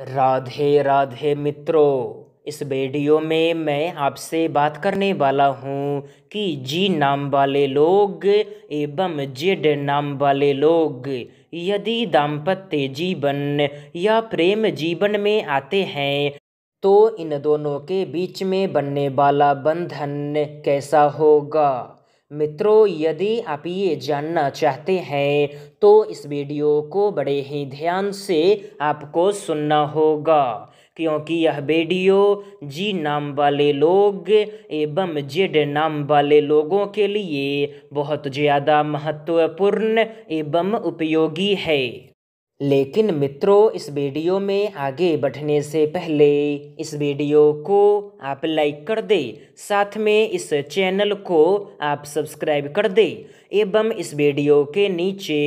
राधे राधे मित्रों इस वीडियो में मैं आपसे बात करने वाला हूँ कि जी नाम वाले लोग एवं जेड नाम वाले लोग यदि दाम्पत्य जीवन या प्रेम जीवन में आते हैं तो इन दोनों के बीच में बनने वाला बंधन कैसा होगा मित्रों यदि आप ये जानना चाहते हैं तो इस वीडियो को बड़े ही ध्यान से आपको सुनना होगा क्योंकि यह वीडियो जी नाम वाले लोग एवं जेड नाम वाले लोगों के लिए बहुत ज़्यादा महत्वपूर्ण एवं उपयोगी है लेकिन मित्रों इस वीडियो में आगे बढ़ने से पहले इस वीडियो को आप लाइक कर दें साथ में इस चैनल को आप सब्सक्राइब कर दें एवं इस वीडियो के नीचे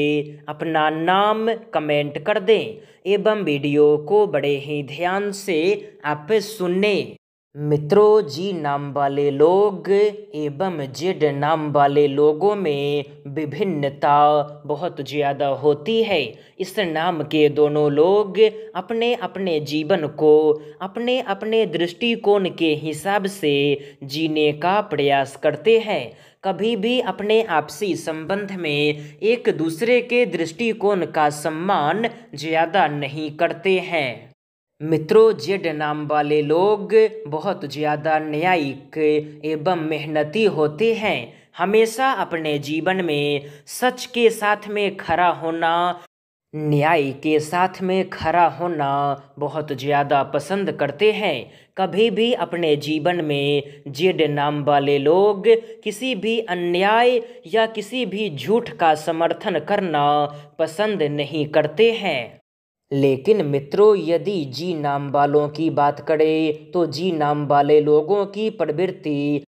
अपना नाम कमेंट कर दें एवं वीडियो को बड़े ही ध्यान से आप सुने मित्रों जी नाम वाले लोग एवं जेड नाम वाले लोगों में विभिन्नता बहुत ज़्यादा होती है इस नाम के दोनों लोग अपने अपने जीवन को अपने अपने दृष्टिकोण के हिसाब से जीने का प्रयास करते हैं कभी भी अपने आपसी संबंध में एक दूसरे के दृष्टिकोण का सम्मान ज़्यादा नहीं करते हैं मित्रों जेड नाम वाले लोग बहुत ज़्यादा न्यायिक एवं मेहनती होते हैं हमेशा अपने जीवन में सच के साथ में खड़ा होना न्याय के साथ में खड़ा होना बहुत ज़्यादा पसंद करते हैं कभी भी अपने जीवन में जेड नाम वाले लोग किसी भी अन्याय या किसी भी झूठ का समर्थन करना पसंद नहीं करते हैं लेकिन मित्रों यदि जी नाम वालों की बात करें तो जी नाम वाले लोगों की प्रवृत्ति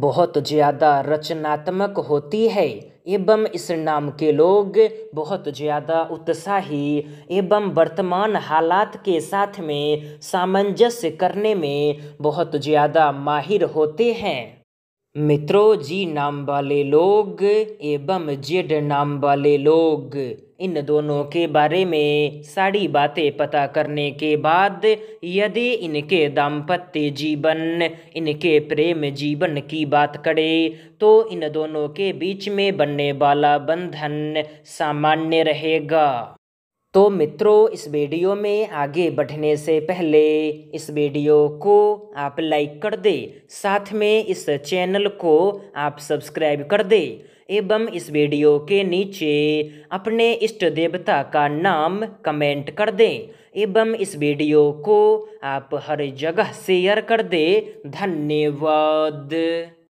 बहुत ज़्यादा रचनात्मक होती है एवं इस नाम के लोग बहुत ज़्यादा उत्साही एवं वर्तमान हालात के साथ में सामंजस्य करने में बहुत ज़्यादा माहिर होते हैं मित्रों जी नाम वाले लोग एवं जेड नाम वाले लोग इन दोनों के बारे में सारी बातें पता करने के बाद यदि इनके दाम्पत्य जीवन इनके प्रेम जीवन की बात करें तो इन दोनों के बीच में बनने वाला बंधन सामान्य रहेगा तो मित्रों इस वीडियो में आगे बढ़ने से पहले इस वीडियो को आप लाइक कर दे साथ में इस चैनल को आप सब्सक्राइब कर दे एवं इस वीडियो के नीचे अपने इष्ट देवता का नाम कमेंट कर दें एवं इस वीडियो को आप हर जगह शेयर कर दें धन्यवाद